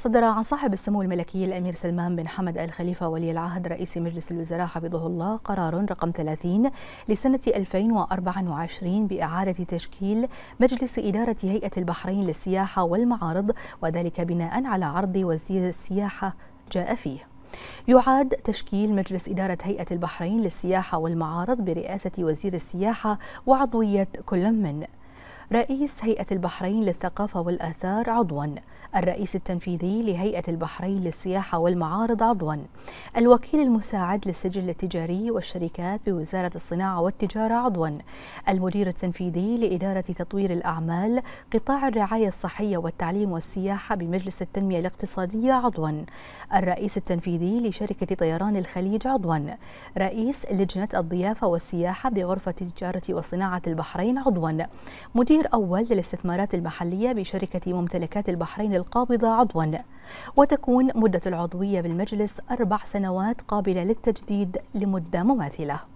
صدر عن صاحب السمو الملكي الأمير سلمان بن حمد آل خليفة ولي العهد رئيس مجلس الوزراء حفظه الله قرار رقم 30 لسنة 2024 بإعادة تشكيل مجلس إدارة هيئة البحرين للسياحة والمعارض وذلك بناء على عرض وزير السياحة جاء فيه يعاد تشكيل مجلس إدارة هيئة البحرين للسياحة والمعارض برئاسة وزير السياحة وعضوية كل من رئيس هيئة البحرين للثقافة والآثار عضوا الرئيس التنفيذي لهيئة البحرين للسياحة والمعارض عضوا الوكيل المساعد للسجل التجاري والشركات بوزارة الصناعة والتجارة عضوا المدير التنفيذي لإدارة تطوير الأعمال قطاع الرعاية الصحية والتعليم والسياحة بمجلس التنمية الاقتصادية عضوا الرئيس التنفيذي لشركة طيران الخليج عضوا رئيس لجنة الضيافة والسياحة بغرفة التجارة وصناعة البحرين عضوا مدير مدير أول للاستثمارات المحلية بشركة ممتلكات البحرين القابضة عضوا وتكون مدة العضوية بالمجلس أربع سنوات قابلة للتجديد لمدة مماثلة